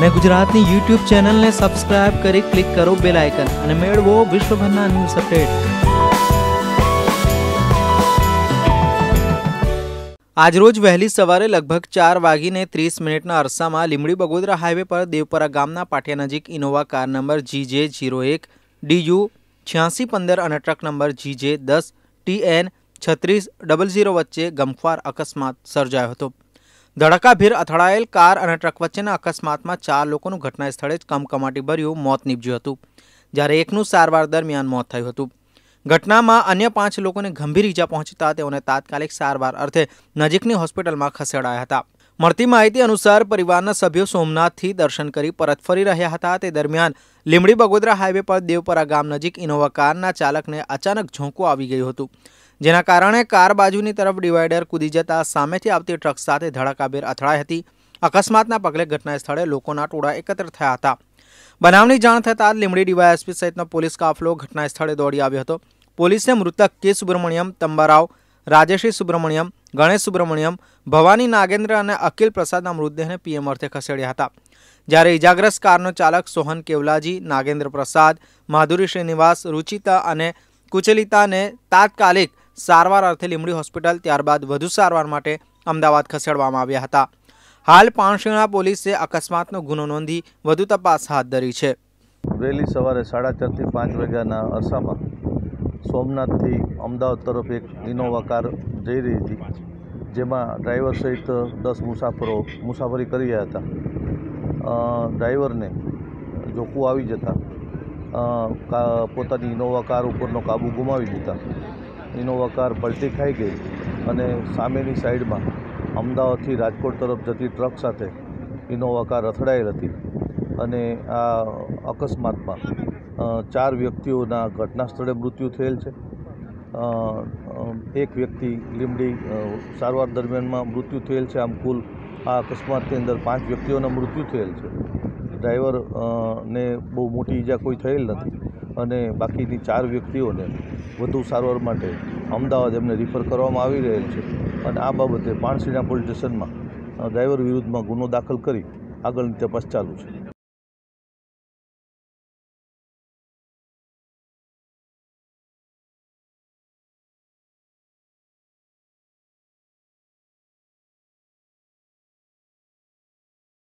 અને ગુજરાતની યુટ્યુબ ચેનલને સબસ્ક્રાઇબ કરી ક્લિક કરો બેલ આઇકન અને મેળવો વિશ્વભરના ન્યૂઝ અપડેટ આજરોજ વહેલી સવારે લગભગ ચાર વાગીને ત્રીસ મિનિટના અરસામાં લીમડી બગોદરા હાઈવે પર દેવપરા ગામના પાટિયા નજીક Innova car number GJ zero એક ડીયુ છ્યાસી પંદર અને ટ્રક નંબર જીજે દસ ટીએન છત્રીસ ડબલ ઝીરો વચ્ચે ગમખ્વાર અકસ્માત સર્જાયો હતો ધડકાભીર અથડાયેલ કાર અને ટ્રક વચ્ચેના અકસ્માતમાં ચાર લોકોનું ઘટના સ્થળે જ કમકમાટી ભર્યું મોત નીપજ્યું હતું જ્યારે એકનું સારવાર દરમિયાન મોત થયું હતું ઘટનામાં અન્ય પાંચ લોકોને ગંભીર ઈજા પહોંચતા તેઓને તાત્કાલિક સારવાર અર્થે નજીકની હોસ્પિટલમાં ખસેડાયા હતા મળતી માહિતી અનુસાર પરિવારના સભ્યો સોમનાથથી દર્શન કરી પરત ફરી રહ્યા હતા તે દરમિયાન લીમડી બગોદરા હાઈવે પર દેવપરા ગામ નજીક ઇનોવા કારના ચાલકને અચાનક ઝોંકો આવી ગયું હતું જેના કારણે કાર બાજુની તરફ ડિવાઈડર કૂદી જતા સામેથી આવતી ટ્રક સાથે ધડાકાભેર અથડાઈ હતી અકસ્માતના પગલે ઘટના સ્થળે લોકોના ટોળા એકત્ર થયા હતા બનાવની જાણ થતાં લીમડી ડીવાયએસપી સહિતનો પોલીસ કાફલો ઘટના સ્થળે દોડી આવ્યો હતો પોલીસે મૃતક કે સુબ્રમણ્યમ તંબારાવ રાજેશી સુબ્રમણ્યમ ગણેશ સુબ્રમણ્યમ ભવાની નાગેન્દ્ર અને અકિલ પ્રસાદના મૃતદેહને પીએમ અર્થે ખસેડ્યા હતા જ્યારે ઇજાગ્રસ્ત કારનો ચાલક સોહન કેવલાજી નાગેન્દ્ર પ્રસાદ માધુરી શ્રીનિવાસ રૂચિતા અને કુચલિતાને તાત્કાલિક સારવાર અર્થે લીમડી હોસ્પિટલ ત્યારબાદ વધુ સારવાર માટે અમદાવાદ ખસેડવામાં આવ્યા હતા હાલ પાણશીણા પોલીસે અકસ્માતનો ગુનો નોંધી વધુ તપાસ હાથ ધરી છે વહેલી સવારે સાડા ચારથી પાંચ વાગ્યાના અરસામાં સોમનાથથી અમદાવાદ તરફ એક ઇનોવા કાર જઈ રહી હતી જેમાં ડ્રાઈવર સહિત દસ મુસાફરો મુસાફરી કરી રહ્યા હતા ડ્રાઈવરને જોખું આવી જતાં પોતાની ઇનોવા કાર ઉપરનો કાબુ ગુમાવી દીધા ઇનોવા કાર પલટી ખાઈ ગઈ અને સામેની સાઈડમાં અમદાવાદથી રાજકોટ તરફ જતી ટ્રક સાથે ઇનોવા કાર અથડાયેલ હતી અને આ અકસ્માતમાં ચાર વ્યક્તિઓના ઘટના સ્થળે મૃત્યુ થયેલ છે એક વ્યક્તિ લીમડી સારવાર દરમિયાનમાં મૃત્યુ થયેલ છે આમ કુલ આ અકસ્માતની અંદર પાંચ વ્યક્તિઓના મૃત્યુ થયેલ છે ડ્રાઈવર ને બહુ મોટી ઈજા કોઈ થયેલ નથી અને બાકીની ચાર વ્યક્તિઓને વધુ સારવાર માટે અમદાવાદ એમને રિફર કરવામાં આવી રહેલ છે અને આ બાબતે પાણસીના પોલીસ સ્ટેશનમાં ડ્રાઈવર વિરુદ્ધમાં ગુનો દાખલ કરી આગળની તપાસ ચાલુ છે